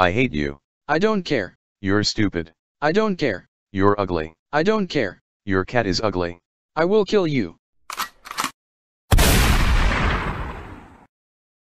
I hate you. I don't care. You're stupid. I don't care. You're ugly. I don't care. Your cat is ugly. I will kill you.